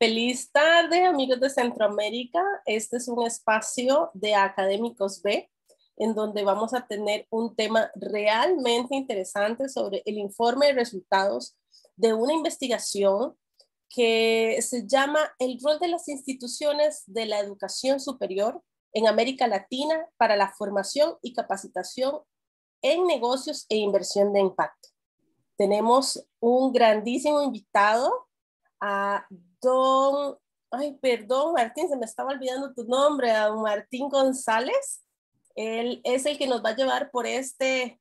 Feliz tarde, amigos de Centroamérica. Este es un espacio de Académicos B, en donde vamos a tener un tema realmente interesante sobre el informe de resultados de una investigación que se llama El rol de las instituciones de la educación superior en América Latina para la formación y capacitación en negocios e inversión de impacto. Tenemos un grandísimo invitado a don, ay, perdón Martín, se me estaba olvidando tu nombre, a don Martín González. Él es el que nos va a llevar por este,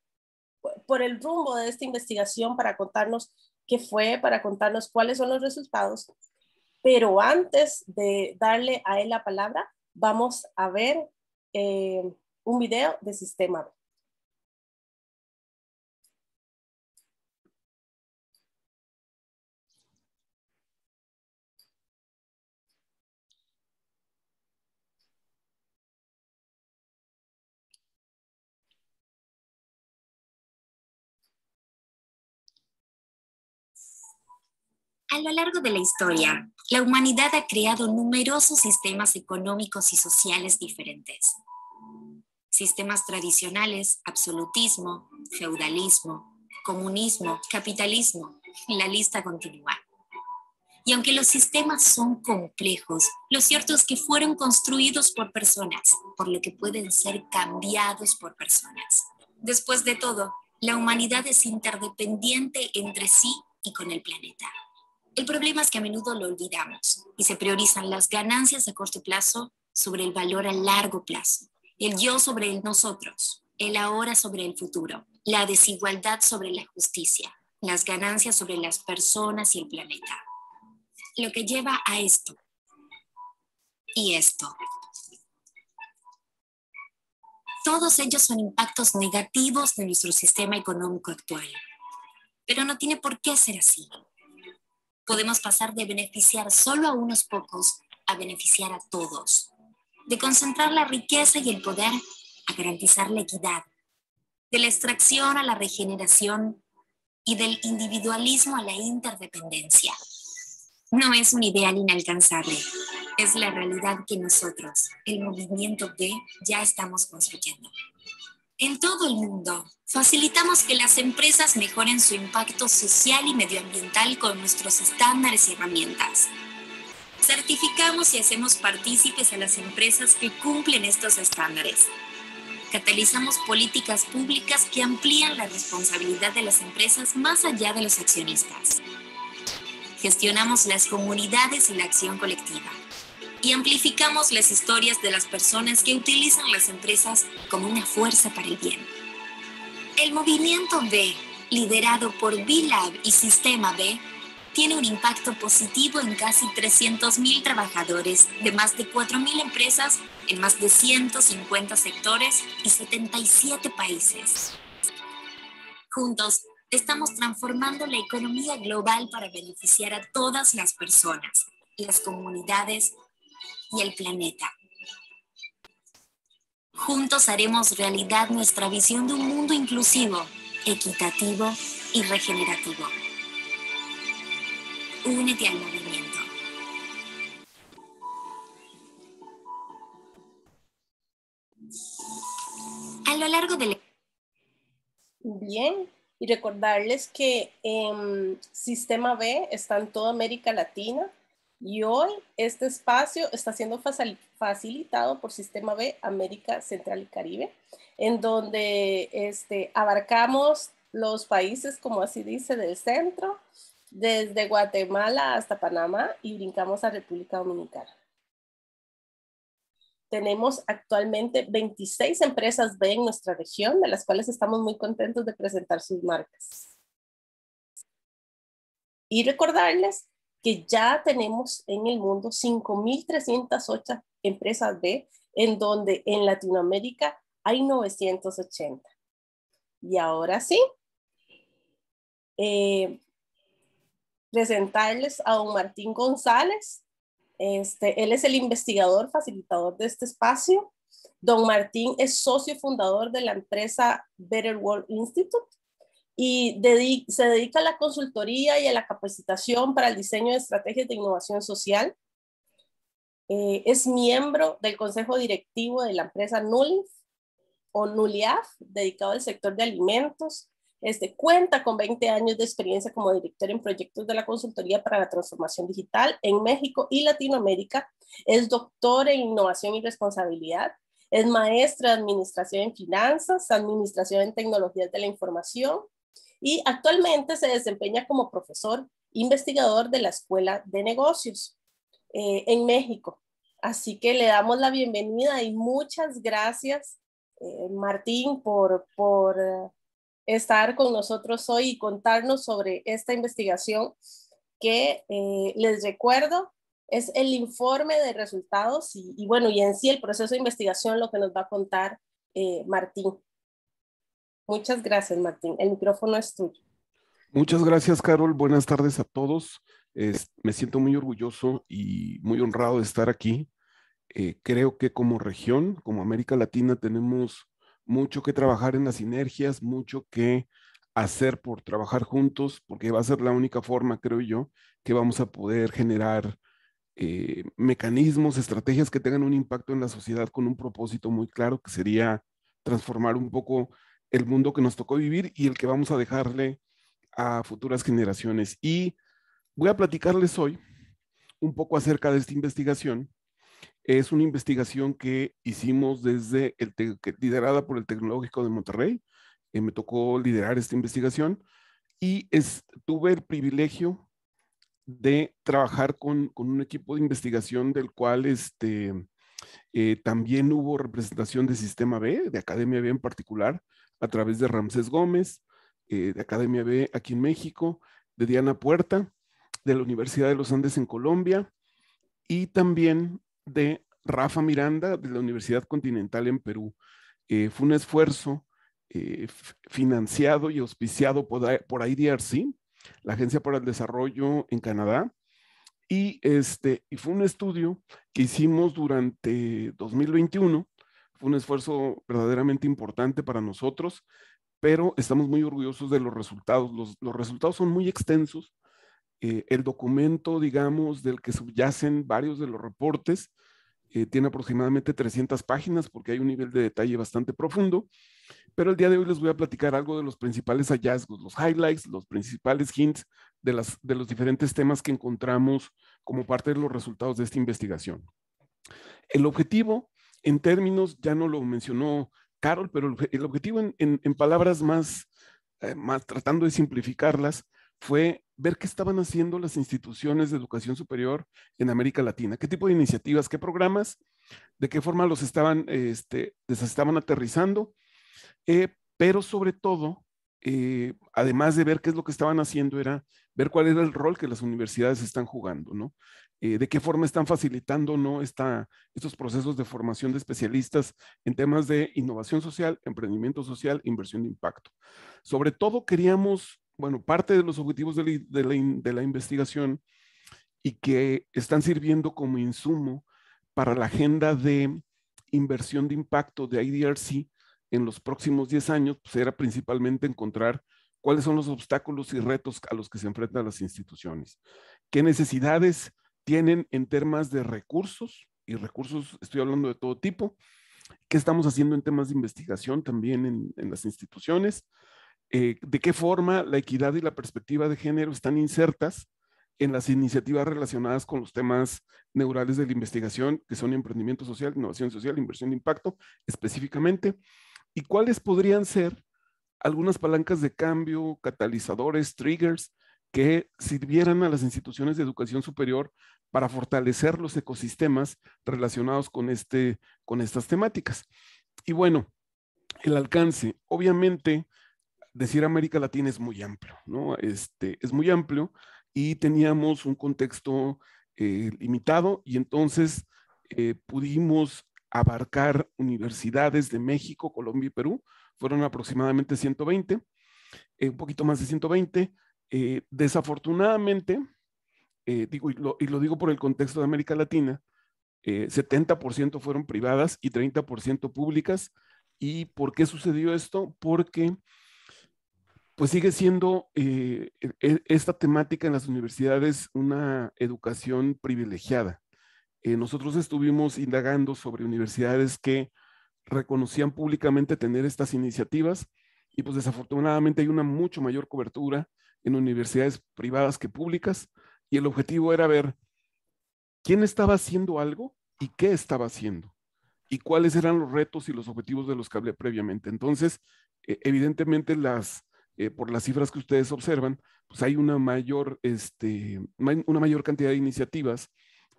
por el rumbo de esta investigación para contarnos qué fue, para contarnos cuáles son los resultados. Pero antes de darle a él la palabra, vamos a ver eh, un video de Sistema A lo largo de la historia, la humanidad ha creado numerosos sistemas económicos y sociales diferentes. Sistemas tradicionales, absolutismo, feudalismo, comunismo, capitalismo, la lista continúa. Y aunque los sistemas son complejos, lo cierto es que fueron construidos por personas, por lo que pueden ser cambiados por personas. Después de todo, la humanidad es interdependiente entre sí y con el planeta. El problema es que a menudo lo olvidamos y se priorizan las ganancias a corto plazo sobre el valor a largo plazo, el yo sobre el nosotros, el ahora sobre el futuro, la desigualdad sobre la justicia, las ganancias sobre las personas y el planeta. Lo que lleva a esto y esto. Todos ellos son impactos negativos de nuestro sistema económico actual, pero no tiene por qué ser así podemos pasar de beneficiar solo a unos pocos a beneficiar a todos, de concentrar la riqueza y el poder a garantizar la equidad, de la extracción a la regeneración y del individualismo a la interdependencia. No es un ideal inalcanzable, es la realidad que nosotros, el movimiento B, ya estamos construyendo. En todo el mundo, facilitamos que las empresas mejoren su impacto social y medioambiental con nuestros estándares y herramientas. Certificamos y hacemos partícipes a las empresas que cumplen estos estándares. Catalizamos políticas públicas que amplían la responsabilidad de las empresas más allá de los accionistas. Gestionamos las comunidades y la acción colectiva y amplificamos las historias de las personas que utilizan las empresas como una fuerza para el bien. El movimiento B, liderado por B-Lab y Sistema B, tiene un impacto positivo en casi 300.000 trabajadores de más de 4.000 empresas en más de 150 sectores y 77 países. Juntos, estamos transformando la economía global para beneficiar a todas las personas, las comunidades y el planeta. Juntos haremos realidad nuestra visión de un mundo inclusivo, equitativo y regenerativo. Únete al movimiento. A lo largo del... Bien, y recordarles que em, Sistema B está en toda América Latina y hoy este espacio está siendo facilitado por Sistema B América Central y Caribe, en donde este, abarcamos los países, como así dice, del centro, desde Guatemala hasta Panamá y brincamos a República Dominicana. Tenemos actualmente 26 empresas B en nuestra región, de las cuales estamos muy contentos de presentar sus marcas. Y recordarles que ya tenemos en el mundo 5.308 empresas B, en donde en Latinoamérica hay 980. Y ahora sí, eh, presentarles a don Martín González. Este, él es el investigador facilitador de este espacio. Don Martín es socio fundador de la empresa Better World Institute, y se dedica a la consultoría y a la capacitación para el diseño de estrategias de innovación social. Eh, es miembro del consejo directivo de la empresa Nulif o Nuliaf, dedicado al sector de alimentos. Este, cuenta con 20 años de experiencia como director en proyectos de la Consultoría para la Transformación Digital en México y Latinoamérica. Es doctor en Innovación y Responsabilidad. Es maestra de Administración en Finanzas, Administración en Tecnologías de la Información, y actualmente se desempeña como profesor investigador de la Escuela de Negocios eh, en México. Así que le damos la bienvenida y muchas gracias, eh, Martín, por, por eh, estar con nosotros hoy y contarnos sobre esta investigación que les recuerdo es el informe de resultados y, bueno, y en sí el proceso de investigación lo que nos va a contar Martín. Muchas gracias, Martín. El micrófono es tuyo. Muchas gracias, Carol. Buenas tardes a todos. me siento muy orgulloso y muy honrado de estar aquí. Eh, creo que como región, como América Latina, tenemos mucho que trabajar en las sinergias, mucho que hacer por trabajar juntos, porque va a ser la única forma, creo yo, que vamos a poder generar eh, mecanismos, estrategias que tengan un impacto en la sociedad con un propósito muy claro, que sería transformar un poco el mundo que nos tocó vivir y el que vamos a dejarle a futuras generaciones. Y voy a platicarles hoy un poco acerca de esta investigación. Es una investigación que hicimos desde el liderada por el Tecnológico de Monterrey. Eh, me tocó liderar esta investigación y tuve el privilegio de trabajar con, con, un equipo de investigación del cual este, eh, también hubo representación de Sistema B, de Academia B en particular, a través de Ramses Gómez, eh, de Academia B aquí en México, de Diana Puerta, de la Universidad de los Andes en Colombia y también de Rafa Miranda de la Universidad Continental en Perú. Eh, fue un esfuerzo eh, financiado y auspiciado por, IDRC, la Agencia para el Desarrollo en Canadá, y, este, y fue un estudio que hicimos durante 2021 un esfuerzo verdaderamente importante para nosotros, pero estamos muy orgullosos de los resultados. Los, resultados son muy extensos. Eh, el documento, digamos, del que subyacen varios de los reportes, eh, tiene aproximadamente 300 páginas porque hay un nivel de detalle bastante profundo, pero el día de hoy les voy a platicar algo de los principales hallazgos, los highlights, los principales hints de, las, de los diferentes temas que encontramos como parte de los resultados de esta investigación. El objetivo en términos, ya no lo mencionó Carol, pero el objetivo en, palabras eh, más, tratando de simplificarlas, fue ver qué estaban haciendo las instituciones de educación superior en América Latina, qué tipo de iniciativas, qué programas, de qué forma los estaban, este, aterrizando, eh, pero sobre todo, eh, además de ver qué es lo que estaban haciendo, era ver cuál era el rol que las universidades están jugando, ¿no? Eh, de qué forma están facilitando ¿no? Esta, estos procesos de formación de especialistas en temas de innovación social, emprendimiento social, inversión de impacto. Sobre todo queríamos, bueno, parte de los objetivos de la, investigación y que están sirviendo como insumo para la agenda de inversión de impacto de IDRC en los próximos 10 años, pues, era principalmente encontrar cuáles son los obstáculos y retos a los que se enfrentan las instituciones, qué necesidades tienen en temas de recursos, y recursos estoy hablando de todo tipo, qué estamos haciendo en temas de investigación también en, en las instituciones, eh, de qué forma la equidad y la perspectiva de género están insertas en las iniciativas relacionadas con los temas neurales de la investigación, que son emprendimiento social, innovación social, inversión de impacto específicamente, y cuáles podrían ser algunas palancas de cambio, catalizadores, triggers que sirvieran a las instituciones de educación superior para fortalecer los ecosistemas relacionados con, este, con estas temáticas. Y bueno, el alcance, obviamente, decir América Latina es muy amplio, ¿no? Este, es muy amplio y teníamos un contexto eh, limitado y entonces eh, pudimos abarcar universidades de México, Colombia y Perú, fueron aproximadamente 120, eh, un poquito más de 120. desafortunadamente, eh, y lo, digo por el contexto de América Latina, 70% eh, fueron privadas y 30% públicas. ¿Y por qué sucedió esto? Porque pues sigue siendo eh, e, esta temática en las universidades una educación privilegiada. nosotros estuvimos indagando sobre universidades que reconocían públicamente tener estas iniciativas y pues desafortunadamente hay una mucho mayor cobertura en universidades privadas que públicas y el objetivo era ver quién estaba haciendo algo y qué estaba haciendo y cuáles eran los retos y los objetivos de los que hablé previamente. Entonces, e, evidentemente, las, eh, por las cifras que ustedes observan, pues hay una mayor, este, una mayor cantidad de iniciativas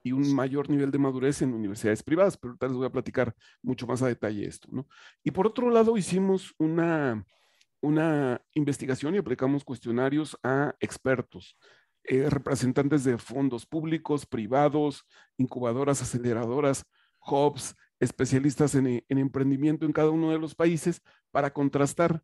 y un mayor nivel de madurez en universidades privadas, pero tal les voy a platicar mucho más a detalle esto. Y por otro lado, hicimos una investigación y aplicamos cuestionarios a expertos. Eh, representantes de fondos públicos, privados, incubadoras, aceleradoras, hubs, especialistas en, emprendimiento en cada uno de los países para contrastar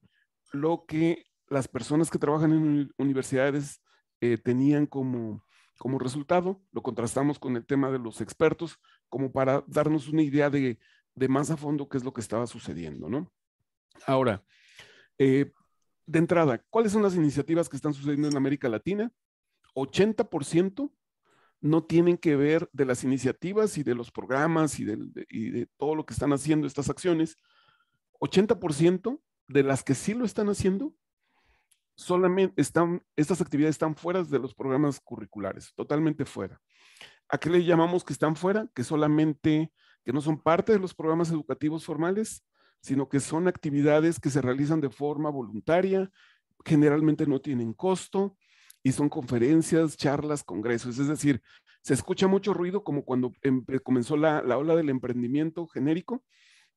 lo que las personas que trabajan en universidades eh, tenían como, como resultado, lo contrastamos con el tema de los expertos, como para darnos una idea de, de más a fondo qué es lo que estaba sucediendo, ¿no? Ahora, eh, de entrada, ¿cuáles son las iniciativas que están sucediendo en América Latina? 80% no tienen que ver de las iniciativas y de los programas y de, todo lo que están haciendo estas acciones. 80% de las que sí lo están haciendo, solamente están, estas actividades están fuera de los programas curriculares, totalmente fuera. ¿A qué le llamamos que están fuera? Que solamente, que no son parte de los programas educativos formales, sino que son actividades que se realizan de forma voluntaria, generalmente no tienen costo, y son conferencias, charlas, congresos. Es decir, se escucha mucho ruido como cuando comenzó la, ola del emprendimiento genérico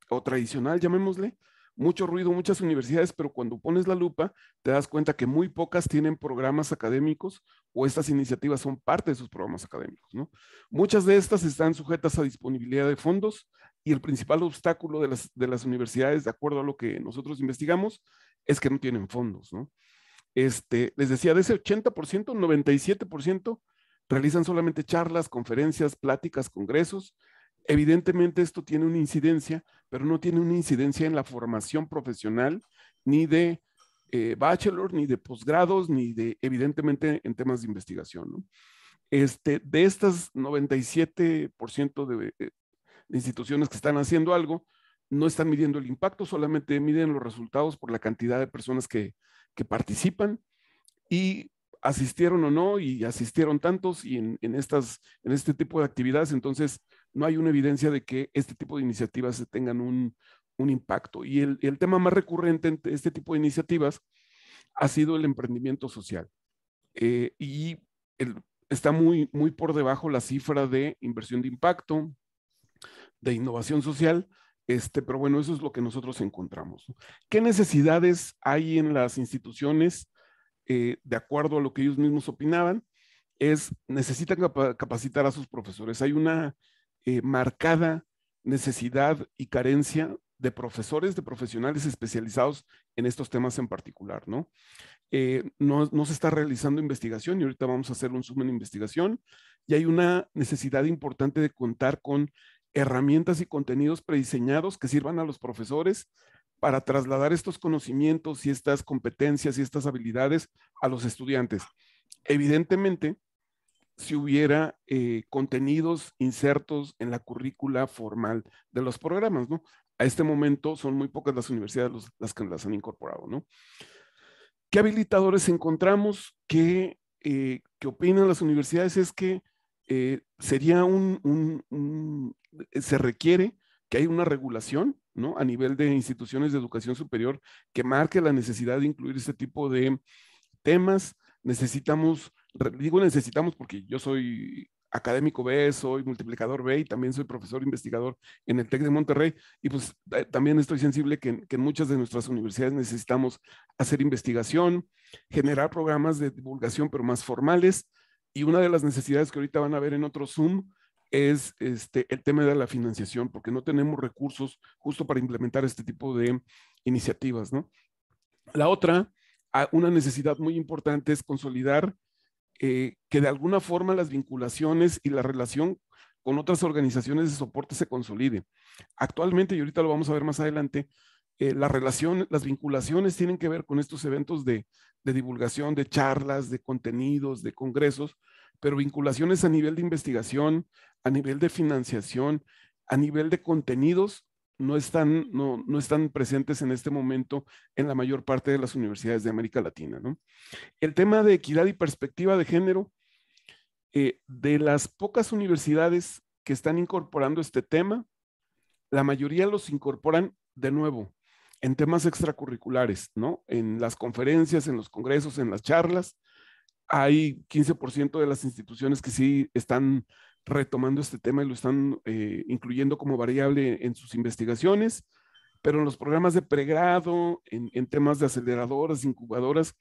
o tradicional, llamémosle. Mucho ruido, muchas universidades, pero cuando pones la lupa te das cuenta que muy pocas tienen programas académicos o estas iniciativas son parte de sus programas académicos. ¿no? Muchas de estas están sujetas a disponibilidad de fondos y el principal obstáculo de las, de las universidades, de acuerdo a lo que nosotros investigamos, es que no tienen fondos. ¿no? Este, les decía, de ese 80%, 97% realizan solamente charlas, conferencias, pláticas, congresos. Evidentemente esto tiene una incidencia, pero no tiene una incidencia en la formación profesional, ni de eh, bachelor, ni de posgrados, ni de, evidentemente, en temas de investigación. Este, de estas 97% eh, de, instituciones que están haciendo algo, no están midiendo el impacto, solamente miden los resultados por la cantidad de personas que, que participan y asistieron o no, y asistieron tantos y en, estas, en este tipo de actividades, entonces no hay una evidencia de que este tipo de iniciativas tengan un, impacto. Y el, tema más recurrente en este tipo de iniciativas ha sido el emprendimiento social. Eh, y está muy, muy por debajo la cifra de inversión de impacto, de innovación social, este, pero bueno, eso es lo que nosotros encontramos. ¿Qué necesidades hay en las instituciones eh, de acuerdo a lo que ellos mismos opinaban? Es, necesitan capacitar a sus profesores. Hay una eh, marcada necesidad y carencia de profesores, de profesionales especializados en estos temas en particular, ¿no? Eh, no, se está realizando investigación y ahorita vamos a hacer un zoom de investigación y hay una necesidad importante de contar con herramientas y contenidos prediseñados que sirvan a los profesores para trasladar estos conocimientos y estas competencias y estas habilidades a los estudiantes. Evidentemente, si hubiera eh, contenidos insertos en la currícula formal de los programas, ¿no? A este momento son muy pocas las universidades las que las han incorporado, ¿no? ¿Qué habilitadores encontramos? ¿Qué, eh, qué opinan las universidades? Es que eh, sería un, eh, se requiere que haya una regulación ¿no? a nivel de instituciones de educación superior que marque la necesidad de incluir este tipo de temas. Necesitamos, digo necesitamos porque yo soy académico B, soy multiplicador B y también soy profesor investigador en el TEC de Monterrey. Y pues eh, también estoy sensible que, que, en muchas de nuestras universidades necesitamos hacer investigación, generar programas de divulgación, pero más formales. Y una de las necesidades que ahorita van a ver en otro Zoom es este, el tema de la financiación, porque no tenemos recursos justo para implementar este tipo de iniciativas, ¿no? La otra, ah, una necesidad muy importante es consolidar eh, que de alguna forma las vinculaciones y la relación con otras organizaciones de soporte se consolide. Actualmente, y ahorita lo vamos a ver más adelante, eh, la relación, las vinculaciones tienen que ver con estos eventos de divulgación, de charlas, de contenidos, de congresos, pero vinculaciones a nivel de investigación, a nivel de financiación, a nivel de contenidos, no están, presentes en este momento en la mayor parte de las universidades de América Latina. El tema de equidad y perspectiva de género, eh, de las pocas universidades que están incorporando este tema, la mayoría los incorporan de nuevo en temas extracurriculares, ¿no? En las conferencias, en los congresos, en las charlas, hay 15% de las instituciones que sí están retomando este tema y lo están eh, incluyendo como variable en sus investigaciones, pero en los programas de pregrado, en, temas de aceleradoras, incubadoras,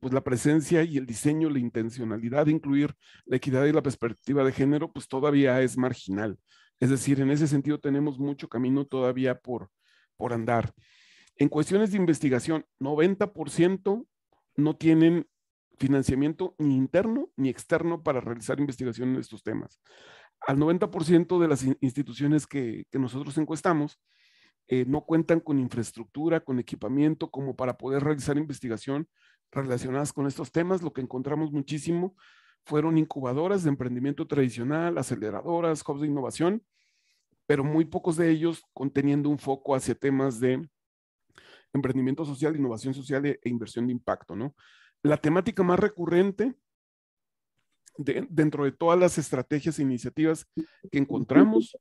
pues la presencia y el diseño, la intencionalidad de incluir la equidad y la perspectiva de género, pues todavía es marginal. Es decir, en ese sentido tenemos mucho camino todavía por, por andar. En cuestiones de investigación, 90% no tienen financiamiento ni interno ni externo para realizar investigación en estos temas. Al 90% de las instituciones que, nosotros encuestamos eh, no cuentan con infraestructura, con equipamiento como para poder realizar investigación relacionadas con estos temas. Lo que encontramos muchísimo fueron incubadoras de emprendimiento tradicional, aceleradoras, hubs de innovación, pero muy pocos de ellos conteniendo un foco hacia temas de emprendimiento social, innovación social e, e inversión de impacto, ¿no? la temática más recurrente dentro de todas las estrategias e iniciativas que encontramos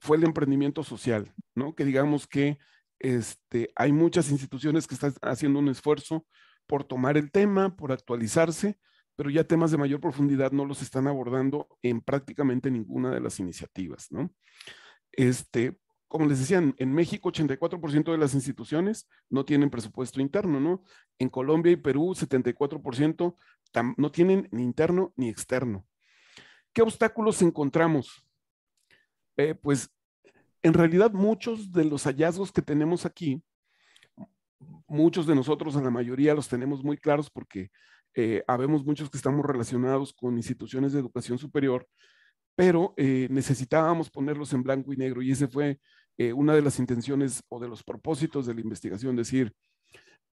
fue el emprendimiento social, ¿no? Que digamos que este, hay muchas instituciones que están haciendo un esfuerzo por tomar el tema, por actualizarse, pero ya temas de mayor profundidad no los están abordando en prácticamente ninguna de las iniciativas, ¿no? Este, como les decían, en México 84% de las instituciones no tienen presupuesto interno, ¿no? En Colombia y Perú 74% no tienen ni interno ni externo. ¿Qué obstáculos encontramos? Eh, pues en realidad muchos de los hallazgos que tenemos aquí, muchos de nosotros, a la mayoría los tenemos muy claros porque eh, habemos muchos que estamos relacionados con instituciones de educación superior, pero eh, necesitábamos ponerlos en blanco y negro y ese fue eh, una de las intenciones o de los propósitos de la investigación, decir,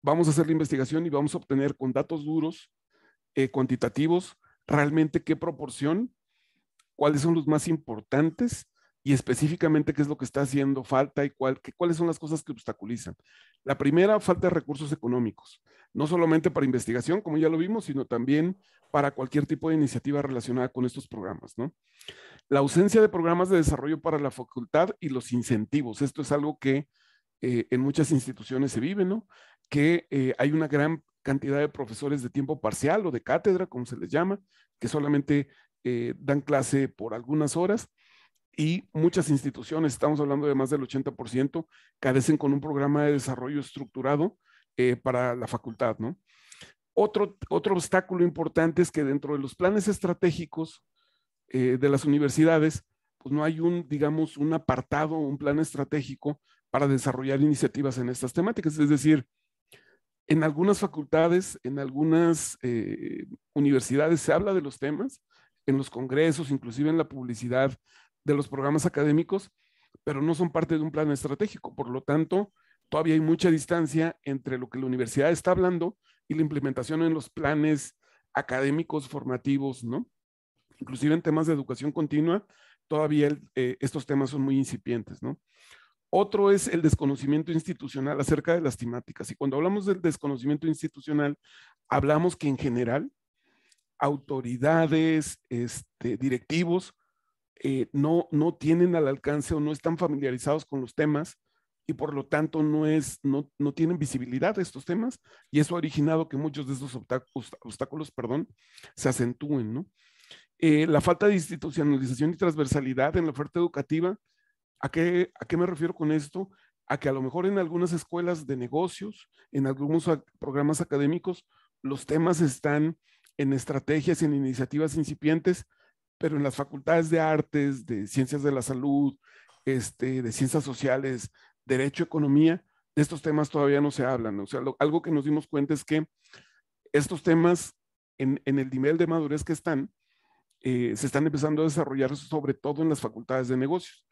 vamos a hacer la investigación y vamos a obtener con datos duros, eh, cuantitativos, realmente qué proporción, cuáles son los más importantes y específicamente qué es lo que está haciendo falta y cuál, cuáles son las cosas que obstaculizan. La primera, falta de recursos económicos, no solamente para investigación, como ya lo vimos, sino también para cualquier tipo de iniciativa relacionada con estos programas, ¿no? La ausencia de programas de desarrollo para la facultad y los incentivos. Esto es algo que eh, en muchas instituciones se vive, ¿no? Que eh, hay una gran cantidad de profesores de tiempo parcial o de cátedra, como se les llama, que solamente eh, dan clase por algunas horas y muchas instituciones, estamos hablando de más del 80%, carecen con un programa de desarrollo estructurado eh, para la facultad, ¿no? Otro, otro obstáculo importante es que dentro de los planes estratégicos eh, de las universidades, pues no hay un, digamos, un apartado, un plan estratégico para desarrollar iniciativas en estas temáticas. Es decir, en algunas facultades, en algunas eh, universidades se habla de los temas, en los congresos, inclusive en la publicidad, de los programas académicos, pero no son parte de un plan estratégico. Por lo tanto, todavía hay mucha distancia entre lo que la universidad está hablando y la implementación en los planes académicos formativos, ¿no? Inclusive en temas de educación continua, todavía eh, estos temas son muy incipientes, ¿no? Otro es el desconocimiento institucional acerca de las temáticas. Y cuando hablamos del desconocimiento institucional, hablamos que en general autoridades, este, directivos, eh, no, tienen al alcance o no están familiarizados con los temas y por lo tanto no, tienen visibilidad de estos temas y eso ha originado que muchos de estos obstáculos, perdón, se acentúen. ¿no? Eh, la falta de institucionalización y transversalidad en la oferta educativa, ¿a qué, ¿a qué me refiero con esto? A que a lo mejor en algunas escuelas de negocios, en algunos programas académicos, los temas están en estrategias, en iniciativas incipientes, pero en las facultades de artes, de ciencias de la salud, este, de ciencias sociales, derecho, economía, de estos temas todavía no se hablan. O sea, algo que nos dimos cuenta es que estos temas en, el nivel de madurez que están, eh, se están empezando a desarrollar sobre todo en las facultades de negocios,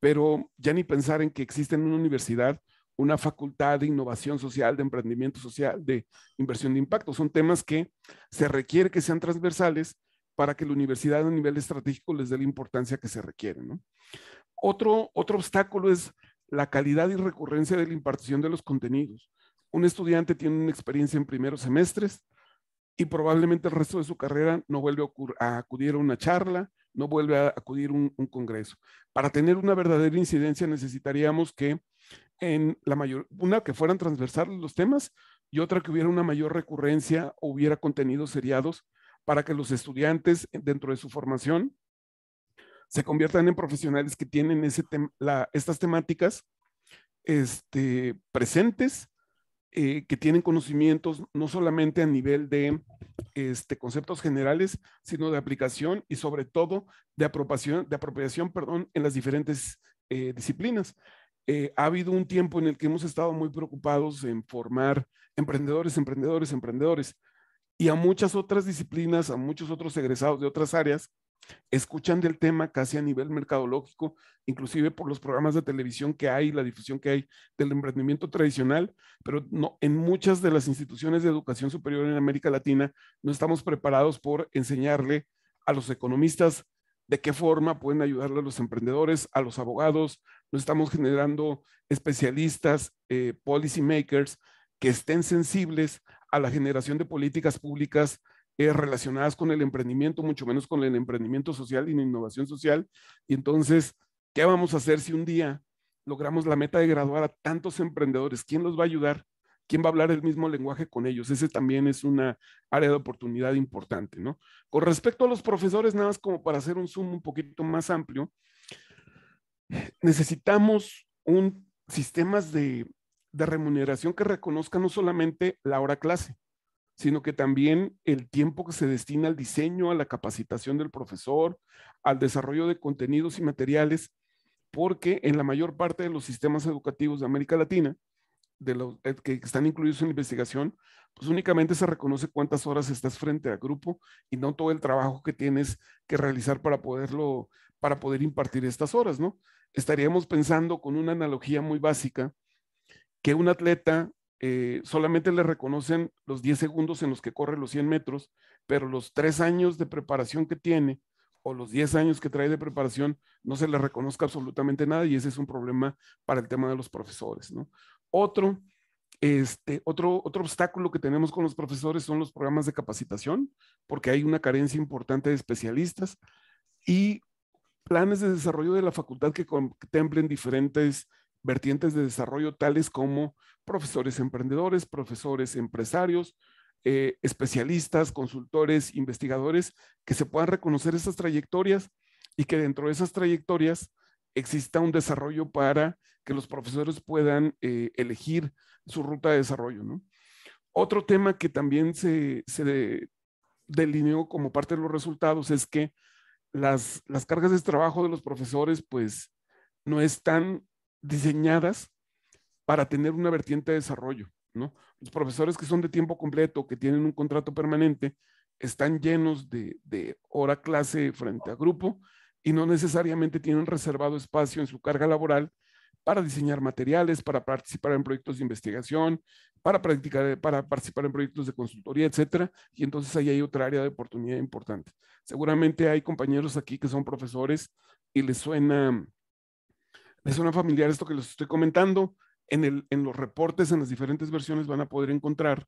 pero ya ni pensar en que existe en una universidad una facultad de innovación social, de emprendimiento social, de inversión de impacto. Son temas que se requiere que sean transversales para que la universidad a nivel estratégico les dé la importancia que se requiere. Otro, otro obstáculo es la calidad y recurrencia de la impartición de los contenidos. Un estudiante tiene una experiencia en primeros semestres y probablemente el resto de su carrera no vuelve a, acudir a una charla, no vuelve a acudir a un, un, congreso. Para tener una verdadera incidencia necesitaríamos que en la mayor, una que fueran transversales los temas y otra que hubiera una mayor recurrencia o hubiera contenidos seriados para que los estudiantes eh, dentro de su formación se conviertan en profesionales que tienen estas temáticas este, presentes, eh, que tienen conocimientos no solamente a nivel de este, conceptos generales, sino de aplicación y sobre todo de apropiación, de apropiación perdón, en las diferentes eh, disciplinas. ha habido un tiempo en el que hemos estado muy preocupados en formar emprendedores, emprendedores, emprendedores y a muchas otras disciplinas, a muchos otros egresados de otras áreas, escuchan del tema casi a nivel mercadológico, inclusive por los programas de televisión que hay, la difusión que hay del emprendimiento tradicional, pero no, en muchas de las instituciones de educación superior en América Latina no estamos preparados por enseñarle a los economistas de qué forma pueden ayudarle a los emprendedores, a los abogados, no estamos generando especialistas, eh, policy makers que estén sensibles a la generación de políticas públicas eh, relacionadas con el emprendimiento, mucho menos con el emprendimiento social y la innovación social. Y entonces, ¿qué vamos a hacer si un día logramos la meta de graduar a tantos emprendedores? ¿Quién los va a ayudar? ¿Quién va a hablar el mismo lenguaje con ellos? Ese también es una área de oportunidad importante, ¿no? Con respecto a los profesores, nada más como para hacer un zoom un poquito más amplio, necesitamos un sistemas de de remuneración que reconozca no solamente la hora clase, sino que también el tiempo que se destina al diseño, a la capacitación del profesor, al desarrollo de contenidos y materiales, porque en la mayor parte de los sistemas educativos de América Latina, de los eh, que están incluidos en la investigación, pues únicamente se reconoce cuántas horas estás frente al grupo y no todo el trabajo que tienes que realizar para poderlo, para poder impartir estas horas, ¿no? Estaríamos pensando con una analogía muy básica que un atleta eh, solamente le reconocen los 10 segundos en los que corre los 100 metros, pero los 3 años de preparación que tiene o los 10 años que trae de preparación no se le reconozca absolutamente nada y ese es un problema para el tema de los profesores, Otro, este, otro, otro obstáculo que tenemos con los profesores son los programas de capacitación, porque hay una carencia importante de especialistas y planes de desarrollo de la facultad que contemplen diferentes vertientes de desarrollo tales como profesores emprendedores, profesores empresarios, eh, especialistas, consultores, investigadores, que se puedan reconocer esas trayectorias y que dentro de esas trayectorias exista un desarrollo para que los profesores puedan eh, elegir su ruta de desarrollo. Otro tema que también se, delineó como parte de los resultados es que las, las cargas de trabajo de los profesores pues no están diseñadas para tener una vertiente de desarrollo, ¿no? Los profesores que son de tiempo completo, que tienen un contrato permanente, están llenos de, de hora clase frente a grupo y no necesariamente tienen reservado espacio en su carga laboral para diseñar materiales, para participar en proyectos de investigación, para practicar, para participar en proyectos de consultoría, etcétera. Y entonces ahí hay otra área de oportunidad importante. Seguramente hay compañeros aquí que son profesores y les suena me suena familiar esto que les estoy comentando. En, el, en los reportes, en las diferentes versiones, van a poder encontrar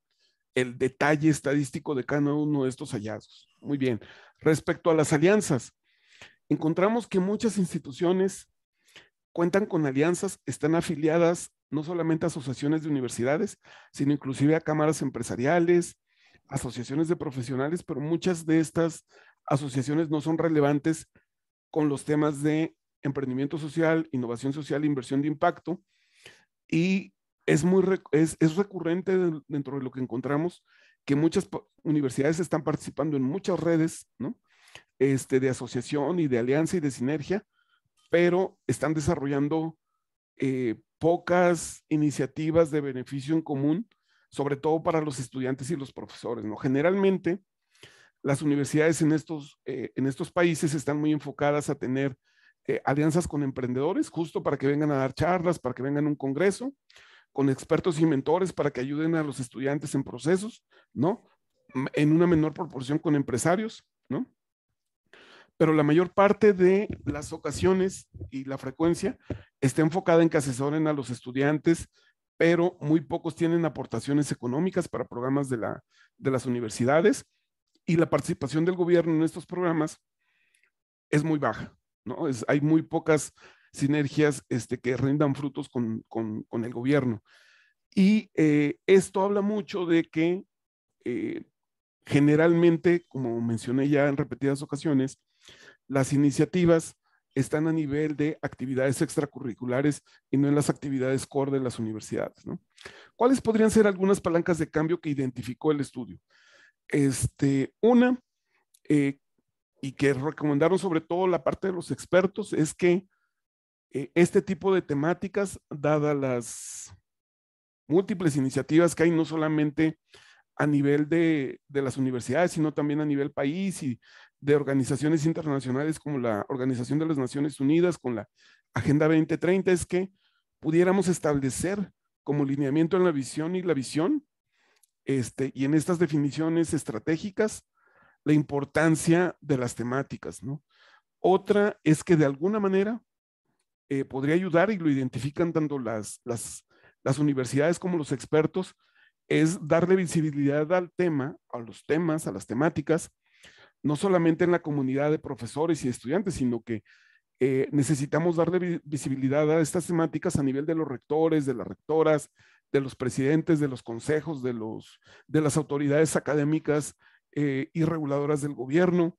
el detalle estadístico de cada uno de estos hallazgos. Muy bien. Respecto a las alianzas, encontramos que muchas instituciones cuentan con alianzas, están afiliadas no solamente a asociaciones de universidades, sino inclusive a cámaras empresariales, asociaciones de profesionales, pero muchas de estas asociaciones no son relevantes con los temas de emprendimiento social, innovación social, inversión de impacto. Y es, muy, es, recurrente dentro de lo que encontramos que muchas universidades están participando en muchas redes, ¿no? Este, de asociación y de alianza y de sinergia, pero están desarrollando eh, pocas iniciativas de beneficio en común, sobre todo para los estudiantes y los profesores. ¿no? Generalmente, las universidades en estos, eh, en estos países están muy enfocadas a tener eh, alianzas con emprendedores, justo para que vengan a dar charlas, para que vengan a un congreso, con expertos y mentores para que ayuden a los estudiantes en procesos, ¿no? En una menor proporción con empresarios, ¿no? Pero la mayor parte de las ocasiones y la frecuencia está enfocada en que asesoren a los estudiantes, pero muy pocos tienen aportaciones económicas para programas de, de las universidades y la participación del gobierno en estos programas es muy baja. ¿no? hay muy pocas sinergias este, que rindan frutos con, con, el gobierno. Y eh, esto habla mucho de que eh, generalmente, como mencioné ya en repetidas ocasiones, las iniciativas están a nivel de actividades extracurriculares y no en las actividades core de las universidades. ¿Cuáles podrían ser algunas palancas de cambio que identificó el estudio? Este, una, eh, y que recomendaron sobre todo la parte de los expertos es que eh, este tipo de temáticas, dadas las múltiples iniciativas que hay, no solamente a nivel de, las universidades, sino también a nivel país y de organizaciones internacionales como la Organización de las Naciones Unidas con la Agenda 2030, es que pudiéramos establecer como lineamiento en la visión y la visión, este, y en estas definiciones estratégicas, la importancia de las temáticas, ¿no? Otra es que de alguna manera eh, podría ayudar, y lo identifican tanto las, las, universidades como los expertos, es darle visibilidad al tema, a los temas, a las temáticas, no solamente en la comunidad de profesores y estudiantes, sino que eh, necesitamos darle visibilidad a estas temáticas a nivel de los rectores, de las rectoras, de los presidentes, de los consejos, de, los, de las autoridades académicas y eh, reguladoras del gobierno.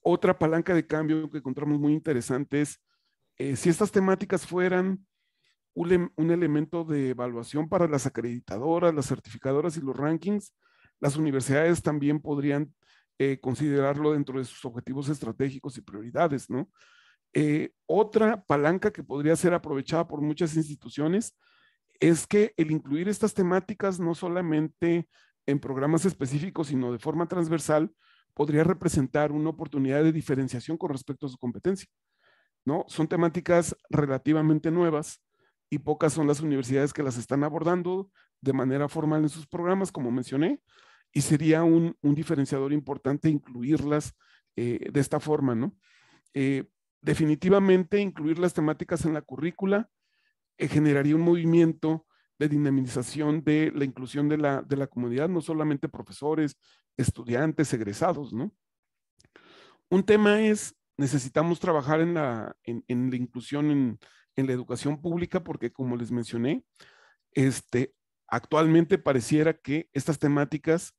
Otra palanca de cambio que encontramos muy interesante es eh, si estas temáticas fueran un, elemento de evaluación para las acreditadoras, las certificadoras y los rankings, las universidades también podrían eh, considerarlo dentro de sus objetivos estratégicos y prioridades, ¿no? otra palanca que podría ser aprovechada por muchas instituciones es que el incluir estas temáticas no solamente en programas específicos, sino de forma transversal, podría representar una oportunidad de diferenciación con respecto a su competencia. ¿no? Son temáticas relativamente nuevas y pocas son las universidades que las están abordando de manera formal en sus programas, como mencioné, y sería un, diferenciador importante incluirlas eh, de esta forma. ¿no? Eh, definitivamente, incluir las temáticas en la currícula eh, generaría un movimiento de dinamización de la inclusión de la, de la comunidad, no solamente profesores, estudiantes, egresados, ¿no? Un tema es, necesitamos trabajar en la, en, la inclusión en, en, la educación pública porque, como les mencioné, este, actualmente pareciera que estas temáticas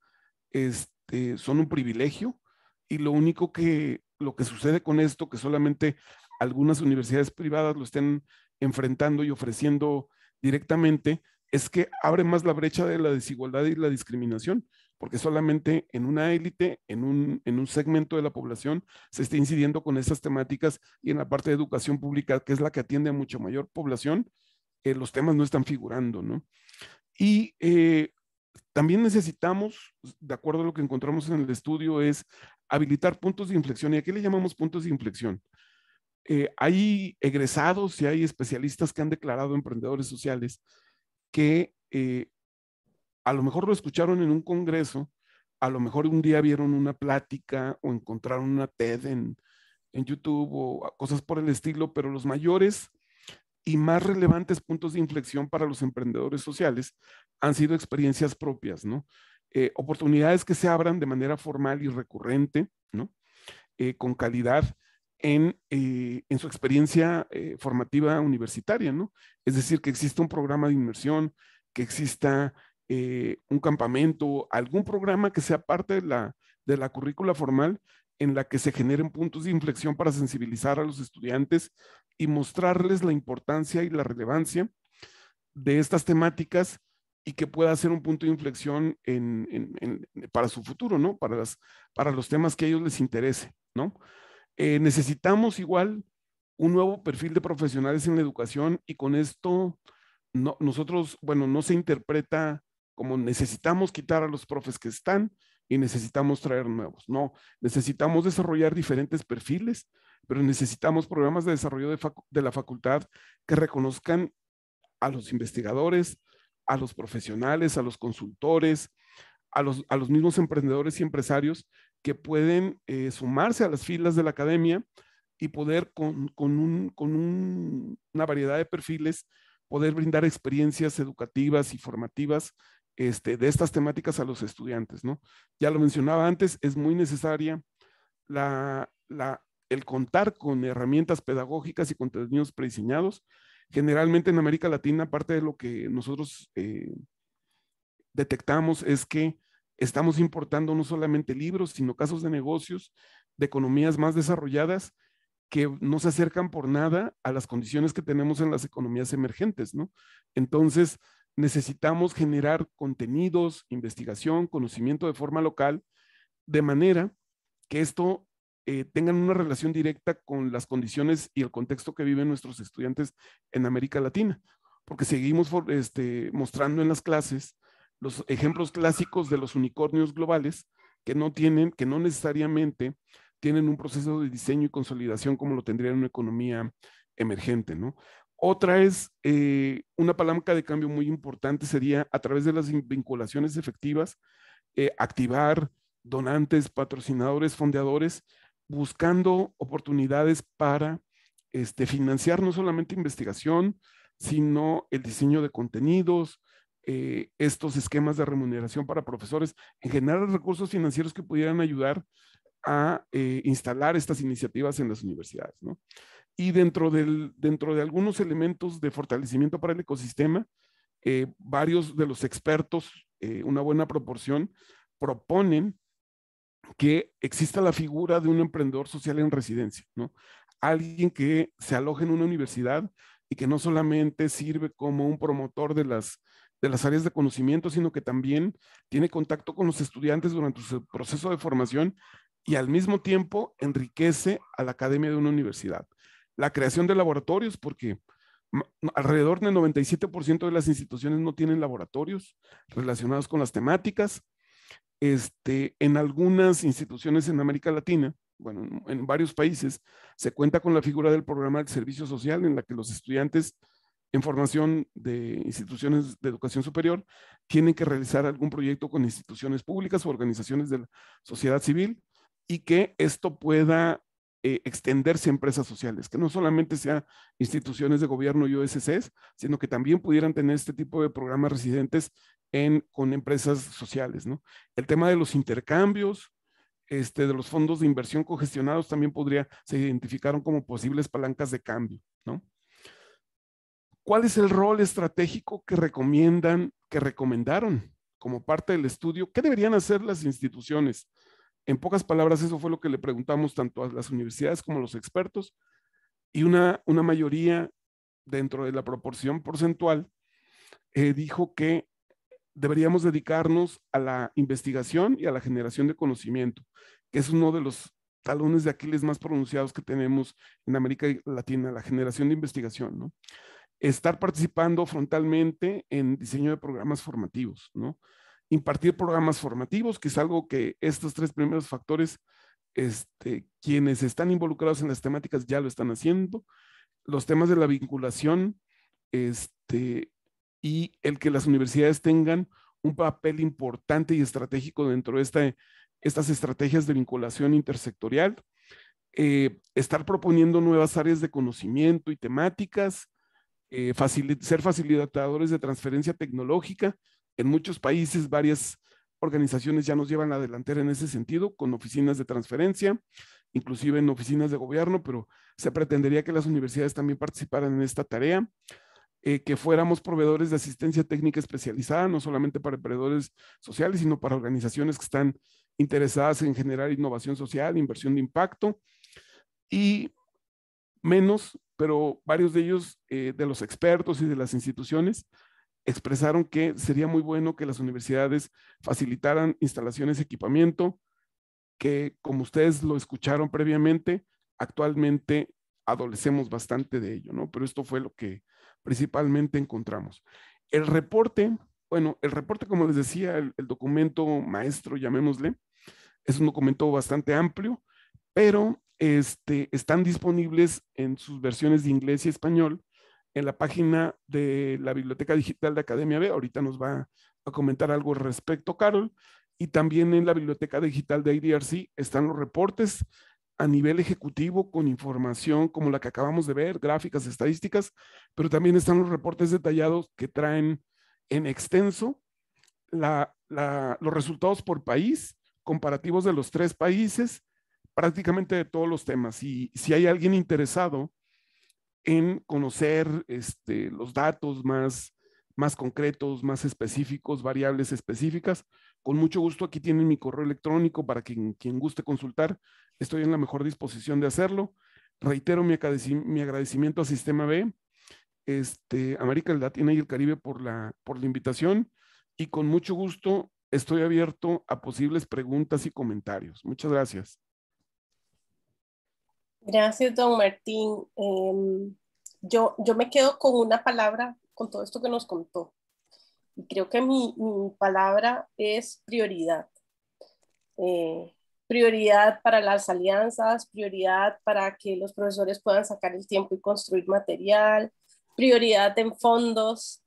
este, son un privilegio y lo único que, lo que sucede con esto, que solamente algunas universidades privadas lo estén enfrentando y ofreciendo directamente es que abre más la brecha de la desigualdad y la discriminación, porque solamente en una élite, en un, segmento de la población, se está incidiendo con esas temáticas y en la parte de educación pública, que es la que atiende a mucha mayor población, eh, los temas no están figurando, ¿no? Y eh, también necesitamos, de acuerdo a lo que encontramos en el estudio, es habilitar puntos de inflexión. ¿Y a qué le llamamos puntos de inflexión? Eh, hay egresados y hay especialistas que han declarado emprendedores sociales que eh, a lo mejor lo escucharon en un congreso, a lo mejor un día vieron una plática o encontraron una TED en, YouTube o cosas por el estilo, pero los mayores y más relevantes puntos de inflexión para los emprendedores sociales han sido experiencias propias, ¿no? Eh, oportunidades que se abran de manera formal y recurrente, ¿no? con calidad eh, en, su experiencia eh, formativa universitaria, ¿no? Es decir, que exista un programa de inmersión, que exista eh, un campamento, algún programa que sea parte de la, currícula formal en la que se generen puntos de inflexión para sensibilizar a los estudiantes y mostrarles la importancia y la relevancia de estas temáticas y que pueda ser un punto de inflexión para su futuro, ¿no? Para, para los temas que a ellos les interese, ¿no? Eh, necesitamos igual un nuevo perfil de profesionales en la educación y con esto no, nosotros, bueno, no se interpreta como necesitamos quitar a los profes que están y necesitamos traer nuevos. No, necesitamos desarrollar diferentes perfiles, pero necesitamos programas de desarrollo de, de la facultad que reconozcan a los investigadores, a los profesionales, a los consultores, a los, a los mismos emprendedores y empresarios que pueden eh, sumarse a las filas de la academia y poder con, con, una variedad de perfiles poder brindar experiencias educativas y formativas este, de estas temáticas a los estudiantes. ¿no? Ya lo mencionaba antes, es muy necesaria la, el contar con herramientas pedagógicas y contenidos prediseñados. Generalmente en América Latina, parte de lo que nosotros eh, detectamos es que Estamos importando no solamente libros, sino casos de negocios de economías más desarrolladas que no se acercan por nada a las condiciones que tenemos en las economías emergentes, ¿no? Entonces, necesitamos generar contenidos, investigación, conocimiento de forma local, de manera que esto eh, tenga una relación directa con las condiciones y el contexto que viven nuestros estudiantes en América Latina, porque seguimos este, mostrando en las clases los ejemplos clásicos de los unicornios globales que no tienen, que no necesariamente tienen un proceso de diseño y consolidación como lo tendría en una economía emergente, ¿no? Otra es eh, una palanca de cambio muy importante sería a través de las vinculaciones efectivas, eh, activar donantes, patrocinadores, fondeadores, buscando oportunidades para este, financiar no solamente investigación, sino el diseño de contenidos, eh, estos esquemas de remuneración para profesores, en generar recursos financieros que pudieran ayudar a eh, instalar estas iniciativas en las universidades. Y dentro, del, dentro de algunos elementos de fortalecimiento para el ecosistema, eh, varios de los expertos, una buena proporción, proponen que exista la figura de un emprendedor social en residencia, ¿no? Alguien que se aloje en una universidad y que no solamente sirve como un promotor de las de las áreas de conocimiento, sino que también tiene contacto con los estudiantes durante su proceso de formación y al mismo tiempo enriquece a la academia de una universidad. La creación de laboratorios, porque alrededor del 97% de las instituciones no tienen laboratorios relacionados con las temáticas. Este, en algunas instituciones en América Latina, bueno, en varios países, se cuenta con la figura del programa de servicio social en la que los estudiantes en formación de instituciones de educación superior tienen que realizar algún proyecto con instituciones públicas o organizaciones de la sociedad civil y que esto pueda eh, extenderse a empresas sociales, que no solamente sean instituciones de gobierno y OSCs, sino que también pudieran tener este tipo de programas residentes en, con empresas sociales. ¿no? El tema de los intercambios, este, de los fondos de inversión cogestionados también podría, se identificaron como posibles palancas de cambio. ¿no? ¿Cuál es el rol estratégico que recomiendan, que recomendaron como parte del estudio? ¿Qué deberían hacer las instituciones? En pocas palabras, eso fue lo que le preguntamos tanto a las universidades como a los expertos y una, una mayoría dentro de la proporción porcentual eh, dijo que deberíamos dedicarnos a la investigación y a la generación de conocimiento, que es uno de los talones de Aquiles más pronunciados que tenemos en América Latina, la generación de investigación. ¿no? estar participando frontalmente en diseño de programas formativos, Impartir programas formativos, que es algo que estos tres primeros factores, este, quienes están involucrados en las temáticas ya lo están haciendo. Los temas de la vinculación este, y el que las universidades tengan un papel importante y estratégico dentro de estas estrategias de vinculación intersectorial. Eh, estar proponiendo nuevas áreas de conocimiento y temáticas, eh, ser facilitadores de transferencia tecnológica. En muchos países, varias organizaciones ya nos llevan la delantera en ese sentido, con oficinas de transferencia, inclusive en oficinas de gobierno, pero se pretendería que las universidades también participaran en esta tarea. Eh, que fuéramos proveedores de asistencia técnica especializada, no solamente para emprendedores sociales, sino para organizaciones que están interesadas en generar innovación social, inversión de impacto, y menos pero varios de ellos, eh, de los expertos y de las instituciones, expresaron que sería muy bueno que las universidades facilitaran instalaciones, equipamiento, que como ustedes lo escucharon previamente, actualmente adolecemos bastante de ello, ¿no? Pero esto fue lo que principalmente encontramos. El reporte, bueno, el reporte, como les decía, el documento maestro, llamémosle, es un documento bastante amplio, pero este, están disponibles en sus versiones de inglés y español en la página de la Biblioteca Digital de Academia B. Ahorita nos va a comentar algo respecto, Carol. Y también en la Biblioteca Digital de IDRC están los reportes a nivel ejecutivo con información como la que acabamos de ver, gráficas, estadísticas, pero también están los reportes detallados que traen en extenso la, los resultados por país, comparativos de los tres países prácticamente de todos los temas. Y si hay alguien interesado en conocer este, los datos más, más concretos, más específicos, variables específicas, con mucho gusto aquí tienen mi correo electrónico para quien, guste consultar. Estoy en la mejor disposición de hacerlo. Reitero mi, agradecimiento a Sistema B, este, América Latina y el Caribe por la, por la invitación y con mucho gusto estoy abierto a posibles preguntas y comentarios. Muchas gracias. Gracias, don Martín. Em, yo, yo me quedo con una palabra con todo esto que nos contó. Y creo que mi, palabra es prioridad. Eh, prioridad para las alianzas, prioridad para que los profesores puedan sacar el tiempo y construir material, prioridad en fondos,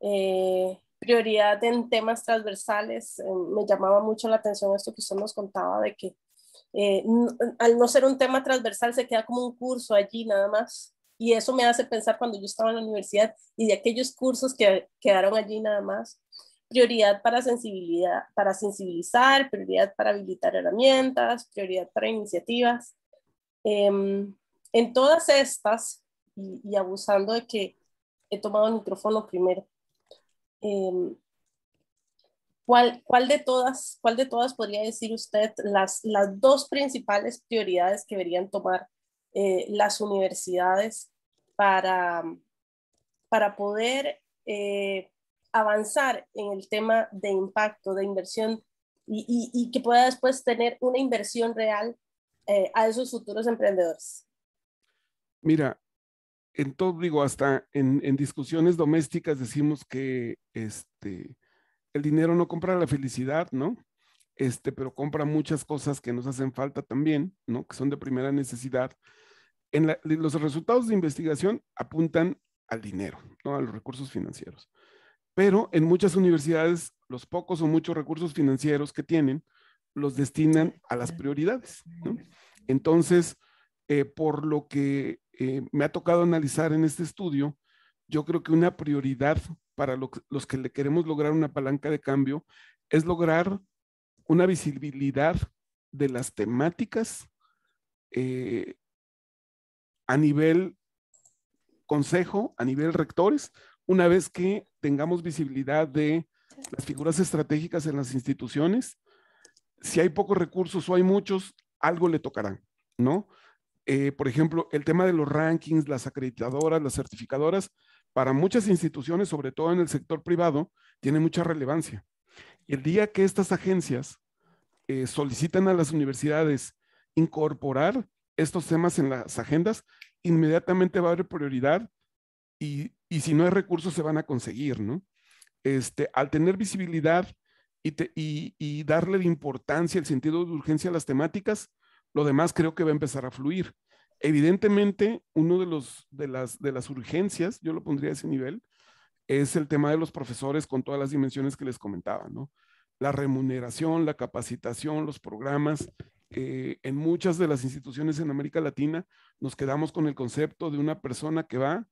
eh, prioridad en temas transversales. Eh, me llamaba mucho la atención esto que usted nos contaba de que eh, al no ser un tema transversal, se queda como un curso allí nada más. Y eso me hace pensar cuando yo estaba en la universidad y de aquellos cursos que quedaron allí nada más. Prioridad para sensibilidad, para sensibilizar, prioridad para habilitar herramientas, prioridad para iniciativas. Em, en todas estas, y, abusando de que he tomado el micrófono primero, eh, ¿Cuál, cuál, de todas, ¿Cuál de todas podría decir usted las, las dos principales prioridades que deberían tomar eh, las universidades para, para poder eh, avanzar en el tema de impacto, de inversión y, y, que pueda después tener una inversión real eh, a esos futuros emprendedores? Mira, en todo, digo, hasta en, en discusiones domésticas decimos que este, el dinero no compra la felicidad, ¿no? Este, pero compra muchas cosas que nos hacen falta también, ¿no? Que son de primera necesidad. En los resultados de investigación apuntan al dinero, ¿no? A los recursos financieros. Pero en muchas universidades, los pocos o muchos recursos financieros que tienen, los destinan a las prioridades, ¿no? Entonces, eh, por lo que eh, me ha tocado analizar en este estudio, yo creo que una prioridad para los que le queremos lograr una palanca de cambio es lograr una visibilidad de las temáticas eh, a nivel consejo, a nivel rectores, una vez que tengamos visibilidad de las figuras estratégicas en las instituciones, si hay pocos recursos o hay muchos, algo le tocarán, ¿no? Eh, por ejemplo, el tema de los rankings, las acreditadoras, las certificadoras, para muchas instituciones, sobre todo en el sector privado, tiene mucha relevancia. El día que estas agencias eh, solicitan a las universidades incorporar estos temas en las agendas, inmediatamente va a haber prioridad y, si no hay recursos se van a conseguir, ¿no? Este, al tener visibilidad y, y darle la importancia, el sentido de urgencia a las temáticas, lo demás creo que va a empezar a fluir. Evidentemente, uno de, los, de, las, de las urgencias, yo lo pondría a ese nivel, es el tema de los profesores con todas las dimensiones que les comentaba, ¿no? La remuneración, la capacitación, los programas. Eh, en muchas de las instituciones en América Latina nos quedamos con el concepto de una persona que va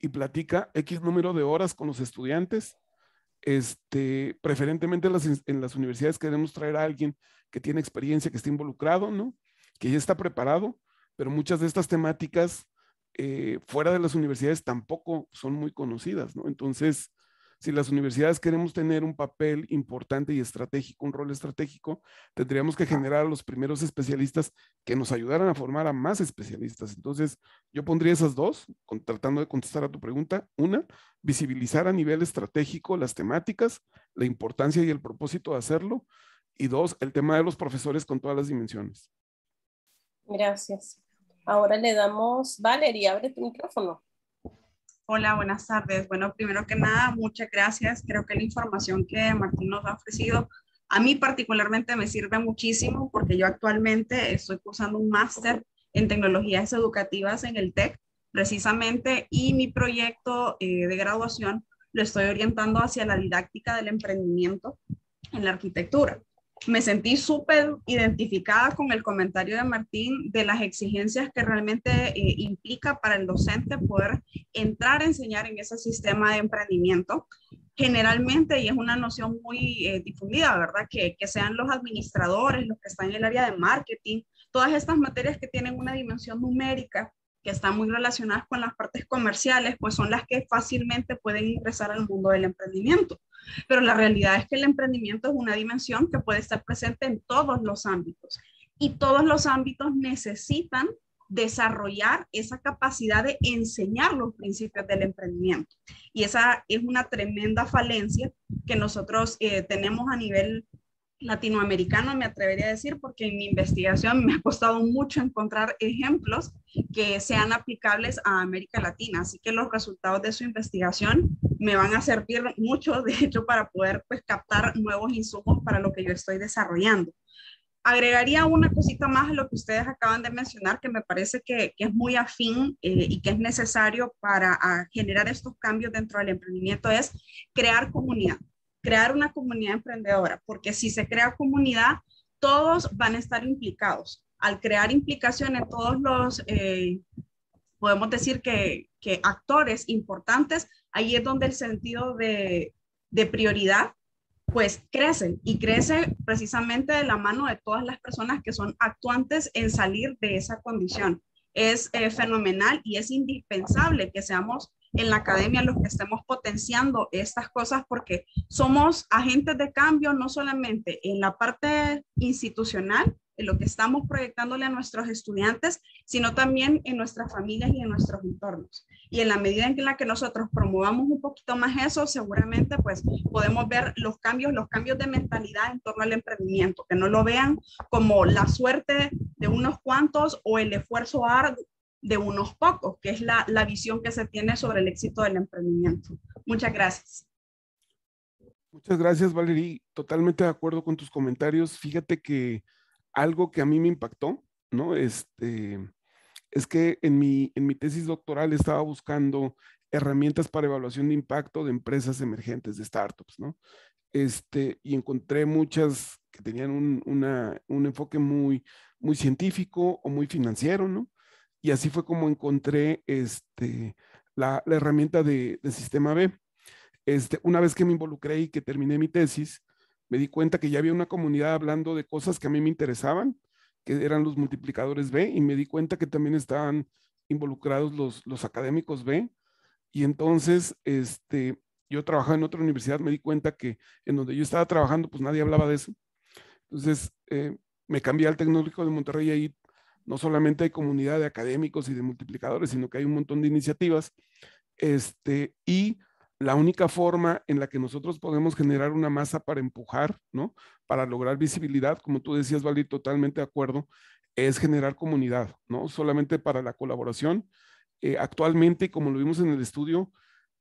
y platica X número de horas con los estudiantes. Este, preferentemente en las, en las universidades queremos traer a alguien que tiene experiencia, que esté involucrado, ¿no? Que ya está preparado pero muchas de estas temáticas eh, fuera de las universidades tampoco son muy conocidas, ¿no? Entonces, si las universidades queremos tener un papel importante y estratégico, un rol estratégico, tendríamos que generar a los primeros especialistas que nos ayudaran a formar a más especialistas. Entonces, yo pondría esas dos, tratando de contestar a tu pregunta. Una, visibilizar a nivel estratégico las temáticas, la importancia y el propósito de hacerlo. Y dos, el tema de los profesores con todas las dimensiones. Gracias. Ahora le damos, Valeria, abre tu micrófono. Hola, buenas tardes. Bueno, primero que nada, muchas gracias. Creo que la información que Martín nos ha ofrecido a mí particularmente me sirve muchísimo porque yo actualmente estoy cursando un máster en tecnologías educativas en el TEC, precisamente, y mi proyecto eh, de graduación lo estoy orientando hacia la didáctica del emprendimiento en la arquitectura me sentí súper identificada con el comentario de Martín de las exigencias que realmente eh, implica para el docente poder entrar a enseñar en ese sistema de emprendimiento. Generalmente, y es una noción muy eh, difundida, ¿verdad? Que, que sean los administradores, los que están en el área de marketing, todas estas materias que tienen una dimensión numérica, que están muy relacionadas con las partes comerciales, pues son las que fácilmente pueden ingresar al mundo del emprendimiento. Pero la realidad es que el emprendimiento es una dimensión que puede estar presente en todos los ámbitos y todos los ámbitos necesitan desarrollar esa capacidad de enseñar los principios del emprendimiento. Y esa es una tremenda falencia que nosotros eh, tenemos a nivel latinoamericano, me atrevería a decir, porque en mi investigación me ha costado mucho encontrar ejemplos que sean aplicables a América Latina. Así que los resultados de su investigación me van a servir mucho, de hecho, para poder pues, captar nuevos insumos para lo que yo estoy desarrollando. Agregaría una cosita más a lo que ustedes acaban de mencionar, que me parece que, es muy afín eh, y que es necesario para generar estos cambios dentro del emprendimiento, es crear comunidad crear una comunidad emprendedora, porque si se crea comunidad, todos van a estar implicados. Al crear implicación en todos los, eh, podemos decir que, actores importantes, ahí es donde el sentido de, de prioridad pues crece y crece precisamente de la mano de todas las personas que son actuantes en salir de esa condición. Es eh, fenomenal y es indispensable que seamos en la academia los que estemos potenciando estas cosas porque somos agentes de cambio no solamente en la parte institucional, en lo que estamos proyectándole a nuestros estudiantes, sino también en nuestras familias y en nuestros entornos. Y en la medida en la que nosotros promovamos un poquito más eso, seguramente pues podemos ver los cambios, los cambios de mentalidad en torno al emprendimiento, que no lo vean como la suerte de unos cuantos o el esfuerzo arduo, de unos pocos, que es la, visión que se tiene sobre el éxito del emprendimiento. Muchas gracias. Muchas gracias, Valerie. Totalmente de acuerdo con tus comentarios. Fíjate que algo que a mí me impactó, ¿no? Este, es que en mi, en mi tesis doctoral estaba buscando herramientas para evaluación de impacto de empresas emergentes, de startups, ¿no? Este, y encontré muchas que tenían un, un enfoque muy, muy científico o muy financiero, ¿no? y así fue como encontré este, la, herramienta de, Sistema B. Este, una vez que me involucré y que terminé mi tesis, me di cuenta que ya había una comunidad hablando de cosas que a mí me interesaban, que eran los multiplicadores B, y me di cuenta que también estaban involucrados los, académicos B. Y entonces, este, yo trabajaba en otra universidad, me di cuenta que en donde yo estaba trabajando, pues nadie hablaba de eso. Entonces, eh, me cambié al Tecnológico de Monterrey ahí no solamente hay comunidad de académicos y de multiplicadores, sino que hay un montón de iniciativas. Este, y la única forma en la que nosotros podemos generar una masa para empujar, ¿no? Para lograr visibilidad, como tú decías, Valir, totalmente de acuerdo, es generar comunidad, ¿no? Solamente para la colaboración. Eh, actualmente, como lo vimos en el estudio,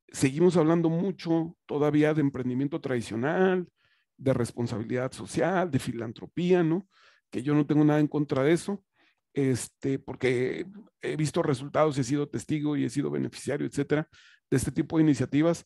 seguimos hablando mucho todavía de emprendimiento tradicional, de responsabilidad social, de filantropía, ¿no? Que yo no tengo nada en contra de eso, este, porque he visto resultados, he sido testigo y he sido beneficiario, etcétera, de este tipo de iniciativas,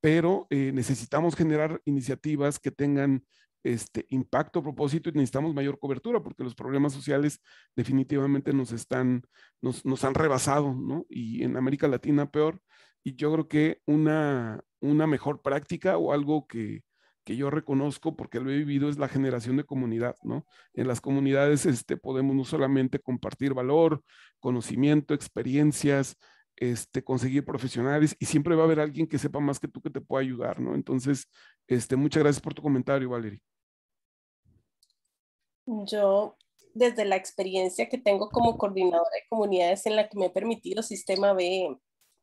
pero eh, necesitamos generar iniciativas que tengan este impacto, propósito y necesitamos mayor cobertura porque los problemas sociales definitivamente nos están, nos, han rebasado, ¿no? Y en América Latina peor. Y yo creo que una, una mejor práctica o algo que, que yo reconozco porque lo he vivido es la generación de comunidad, ¿no? En las comunidades este, podemos no solamente compartir valor, conocimiento, experiencias, este, conseguir profesionales y siempre va a haber alguien que sepa más que tú que te pueda ayudar, ¿no? Entonces, este, muchas gracias por tu comentario, Valerie. Yo, desde la experiencia que tengo como coordinadora de comunidades en la que me he permitido Sistema B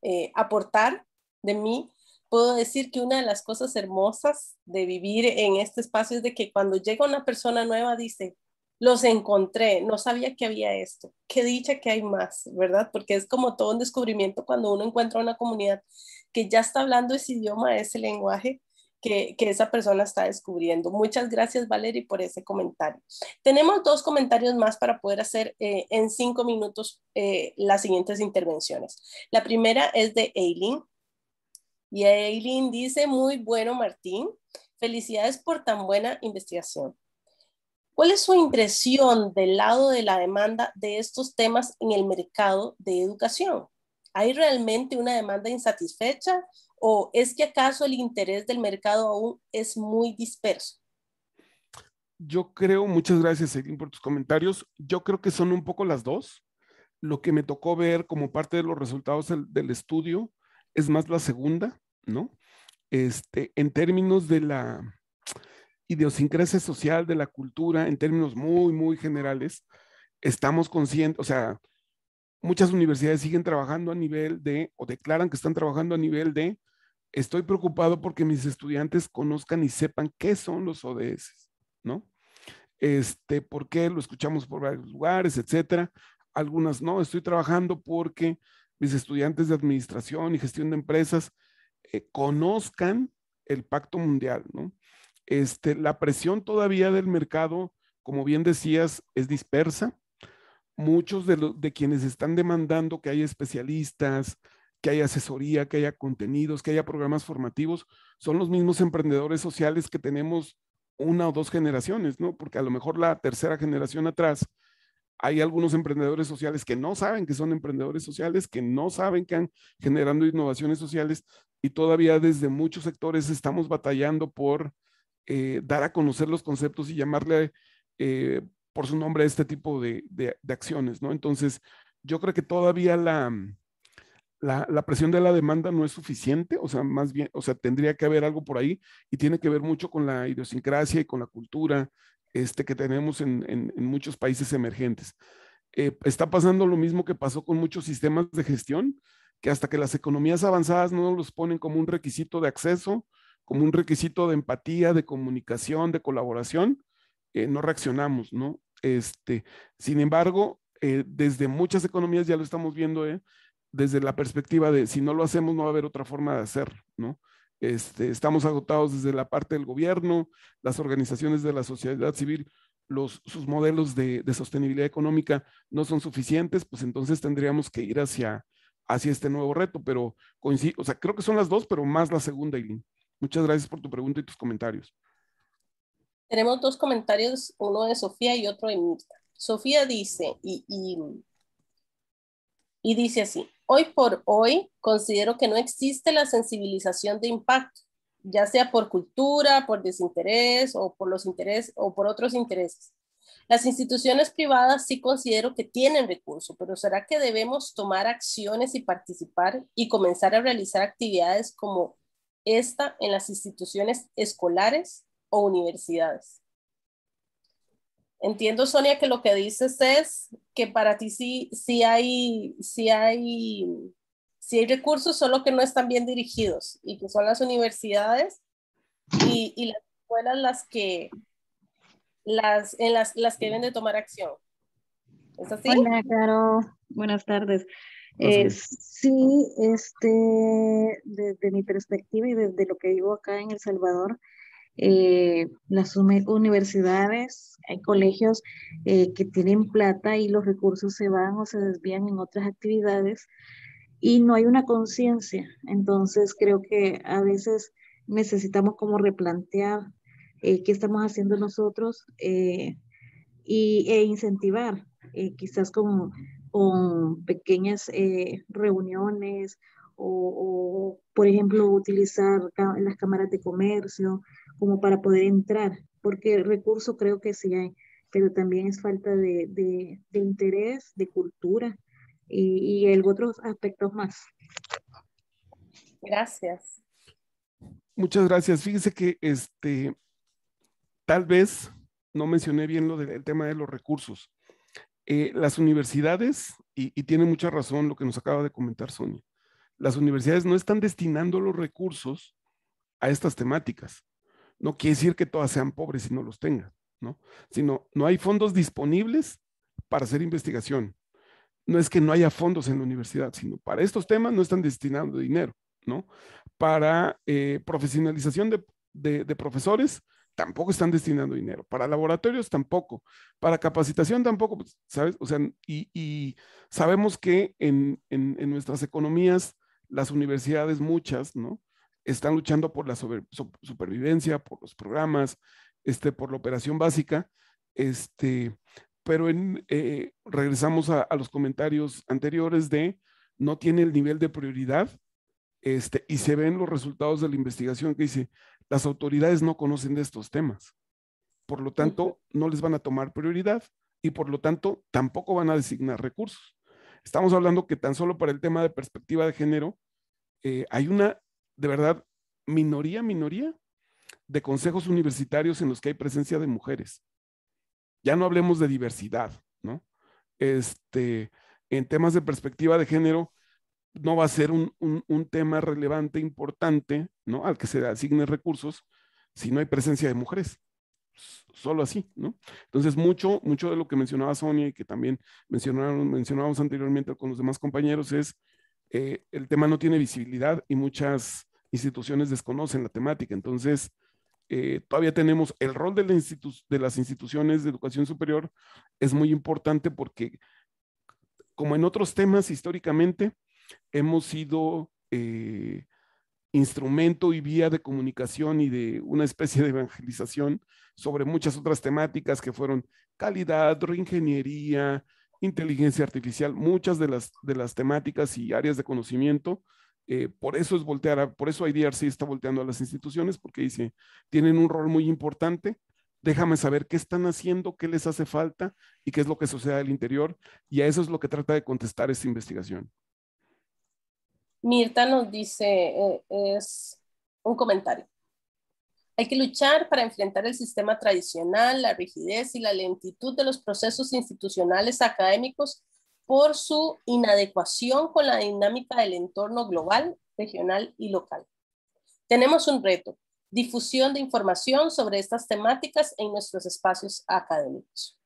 eh, aportar de mí, puedo decir que una de las cosas hermosas de vivir en este espacio es de que cuando llega una persona nueva dice, los encontré, no sabía que había esto, qué dicha que hay más, ¿verdad? Porque es como todo un descubrimiento cuando uno encuentra una comunidad que ya está hablando ese idioma, ese lenguaje. Que, que esa persona está descubriendo. Muchas gracias, Valerie, por ese comentario. Tenemos dos comentarios más para poder hacer eh, en cinco minutos eh, las siguientes intervenciones. La primera es de Eileen. Y Eileen dice, muy bueno Martín, felicidades por tan buena investigación. ¿Cuál es su impresión del lado de la demanda de estos temas en el mercado de educación? ¿Hay realmente una demanda insatisfecha o es que acaso el interés del mercado aún es muy disperso? Yo creo, muchas gracias Eileen por tus comentarios, yo creo que son un poco las dos. Lo que me tocó ver como parte de los resultados del, del estudio es más la segunda, ¿no? Este, en términos de la idiosincrasia social, de la cultura, en términos muy, muy generales, estamos conscientes, o sea, muchas universidades siguen trabajando a nivel de, o declaran que están trabajando a nivel de, estoy preocupado porque mis estudiantes conozcan y sepan qué son los ODS, ¿no? Este, por lo escuchamos por varios lugares, etcétera. Algunas no, estoy trabajando porque mis estudiantes de administración y gestión de empresas conozcan el pacto mundial, ¿no? Este, la presión todavía del mercado, como bien decías, es dispersa. Muchos de, los de quienes están demandando que haya especialistas, que haya asesoría, que haya contenidos, que haya programas formativos, son los mismos emprendedores sociales que tenemos una o dos generaciones, ¿no? Porque a lo mejor la tercera generación atrás hay algunos emprendedores sociales que no saben que son emprendedores sociales, que no saben que han generando innovaciones sociales y todavía desde muchos sectores estamos batallando por eh, dar a conocer los conceptos y llamarle eh, por su nombre a este tipo de, de, acciones, ¿no? Entonces, yo creo que todavía la, mm, la, la, presión de la demanda no es suficiente, o sea, más bien, o sea, tendría que haber algo por ahí y tiene que ver mucho con la idiosincrasia y con la cultura este, que tenemos en, muchos países emergentes. Eh, está pasando lo mismo que pasó con muchos sistemas de gestión, que hasta que las economías avanzadas no los ponen como un requisito de acceso, como un requisito de empatía, de comunicación, de colaboración, eh, no reaccionamos, ¿no? Este, sin embargo, eh, desde muchas economías ya lo estamos viendo, desde la perspectiva de si no lo hacemos no va a haber otra forma de hacerlo, ¿no? Este, estamos agotados desde la parte del gobierno, las organizaciones de la sociedad civil, los, sus modelos de, sostenibilidad económica no son suficientes, pues entonces tendríamos que ir hacia, hacia este nuevo reto, pero coincido, o sea, creo que son las dos, pero más la segunda, Eileen. Muchas gracias por tu pregunta y tus comentarios. Tenemos dos comentarios, uno de Sofía y otro de Mirta. Sofía dice, y, y dice así, Hoy por hoy considero que no existe la sensibilización de impacto, ya sea por cultura, por desinterés o por los intereses o por otros intereses. Las instituciones privadas sí considero que tienen recursos, pero ¿será que debemos tomar acciones y participar y comenzar a realizar actividades como esta en las instituciones escolares o universidades? Entiendo, Sonia, que lo que dices es que para ti sí, sí, hay, sí, hay, hay recursos, solo que no están bien dirigidos y que son las universidades y, las escuelas las que, las, las, las deben de tomar acción. ¿Es así? Hola, Buenas eh, tardes. sí, este, desde mi perspectiva y desde lo que vivo acá en El Salvador, eh, las universidades, hay colegios eh, que tienen plata y los recursos se van o se desvían en otras actividades y no hay una conciencia. Entonces creo que a veces necesitamos como replantear eh, qué estamos haciendo nosotros y, e incentivar, quizás con, pequeñas reuniones o, por ejemplo, utilizar las cámaras de comercio, como para poder entrar, porque recursos recurso creo que sí hay, pero también es falta de, de, interés, de cultura y, y otros aspectos más. Gracias. Muchas gracias. Fíjese que este, tal vez no mencioné bien lo del tema de los recursos. Eh, las universidades, y, y, tiene mucha razón lo que nos acaba de comentar Sonia, las universidades no están destinando los recursos a estas temáticas. No quiere decir que todas sean pobres y no los tengan, ¿no? Sino, no hay fondos disponibles para hacer investigación. No es que no haya fondos en la universidad, sino para estos temas no están destinando dinero, ¿no? Para eh, profesionalización de, profesores, tampoco están destinando dinero. Para laboratorios tampoco. Para capacitación tampoco, pues, ¿sabes? O sea, y, sabemos que en, nuestras economías, las universidades muchas, ¿no? están luchando por la supervivencia, por los programas, este, por la operación básica. Este, pero eh, regresamos a, los comentarios anteriores de no tiene el nivel de prioridad este, y se ven los resultados de la investigación que dice, las autoridades no conocen de estos temas, por lo tanto, no les van a tomar prioridad y por lo tanto, tampoco van a designar recursos. Estamos hablando que tan solo para el tema de perspectiva de género, eh, hay una de verdad, minoría, minoría de consejos universitarios en los que hay presencia de mujeres. Ya no hablemos de diversidad, ¿no? Este, en temas de perspectiva de género, no va a ser un, tema relevante, importante, ¿no? Al que se asignen recursos si no hay presencia de mujeres. Solo así, ¿no? Entonces, mucho, mucho de lo que mencionaba Sonia y que también mencionaron, mencionábamos anteriormente con los demás compañeros es eh, el tema no tiene visibilidad y muchas instituciones desconocen la temática. Entonces, eh, todavía tenemos el rol de, de, las instituciones de educación superior es muy importante porque, como en otros temas históricamente, hemos sido eh, instrumento y vía de comunicación y de una especie de evangelización sobre muchas otras temáticas que fueron calidad, ingeniería inteligencia artificial, muchas de las, de las temáticas y áreas de conocimiento eh, por eso es voltear, por eso IDRC está volteando a las instituciones, porque dice, tienen un rol muy importante, déjame saber qué están haciendo, qué les hace falta y qué es lo que sucede al interior. Y a eso es lo que trata de contestar esta investigación. Mirta nos dice, eh, es un comentario. Hay que luchar para enfrentar el sistema tradicional, la rigidez y la lentitud de los procesos institucionales académicos por su inadecuación con la dinámica del entorno global, regional y local. Tenemos un reto, difusión de información sobre estas temáticas en nuestros espacios académicos.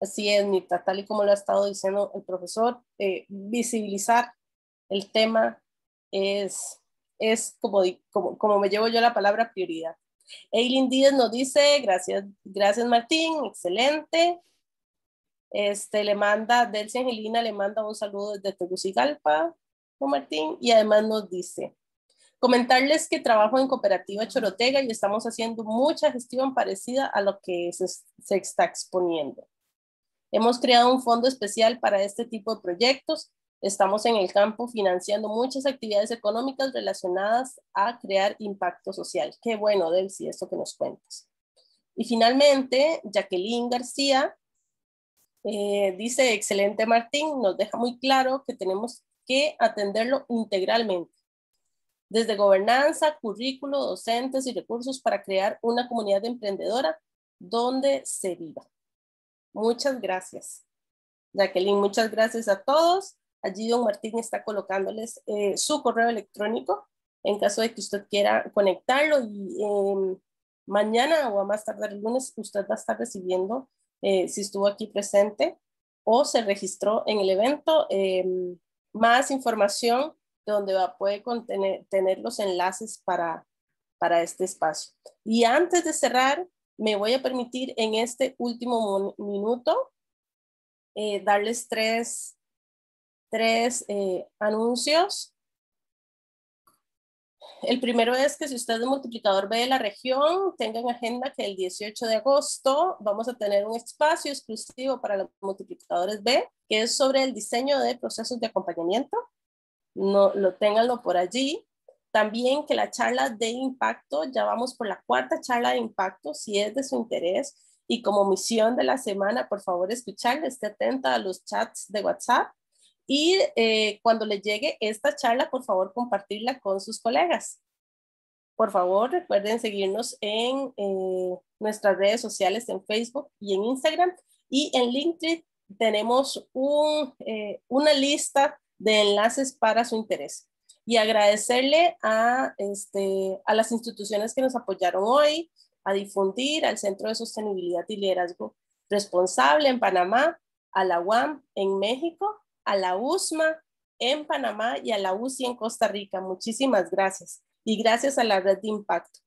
Así es, Nita, tal y como lo ha estado diciendo el profesor, eh, visibilizar el tema es, es como, como, como me llevo yo la palabra prioridad. Eileen Díaz nos dice, gracias, gracias Martín, excelente. Este, le manda, Delcia Angelina le manda un saludo desde Tegucigalpa, Juan Martín, y además nos dice, comentarles que trabajo en Cooperativa Chorotega y estamos haciendo mucha gestión parecida a lo que se, está exponiendo. Hemos creado un fondo especial para este tipo de proyectos. Estamos en el campo financiando muchas actividades económicas relacionadas a crear impacto social. Qué bueno, Delcia, esto que nos cuentas. Y finalmente, Jacqueline García eh, dice, excelente Martín, nos deja muy claro que tenemos que atenderlo integralmente, desde gobernanza, currículo, docentes y recursos para crear una comunidad emprendedora donde se viva. Muchas gracias. Jacqueline, muchas gracias a todos. Allí don Martín está colocándoles eh, su correo electrónico en caso de que usted quiera conectarlo y em, mañana o a más tardar el lunes usted va a estar recibiendo eh, si estuvo aquí presente o se registró en el evento. Em, más información donde va, puede tener los enlaces para, para este espacio. Y antes de cerrar, me voy a permitir en este último minuto eh, darles tres, tres eh, anuncios. El primero es que si usted es multiplicador B de la región, tengan agenda que el 18 de agosto vamos a tener un espacio exclusivo para los multiplicadores B, que es sobre el diseño de procesos de acompañamiento. No, lo ténganlo por allí. También que la charla de impacto, ya vamos por la cuarta charla de impacto, si es de su interés y como misión de la semana, por favor escucharle, esté atenta a los chats de WhatsApp y eh, cuando les llegue esta charla, por favor, compartirla con sus colegas. Por favor, recuerden seguirnos en eh, nuestras redes sociales, en Facebook y en Instagram. Y en LinkedIn tenemos eh, una lista de enlaces para su interés. Y agradecerle a, este, a las instituciones que nos apoyaron hoy, a difundir al Centro de Sostenibilidad y Liderazgo Responsable en Panamá, a la UAM en México a la USMA en Panamá y a la UCI en Costa Rica. Muchísimas gracias. Y gracias a la Red de Impacto.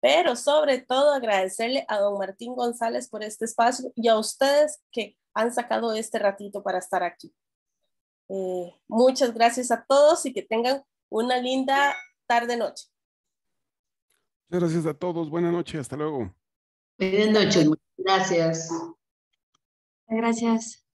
Pero sobre todo agradecerle a don Martín González por este espacio y a ustedes que han sacado este ratito para estar aquí. Eh, muchas gracias a todos y que tengan una linda tarde-noche. Muchas gracias a todos. Buenas noches. Hasta luego. Buenas noches. Gracias. Gracias.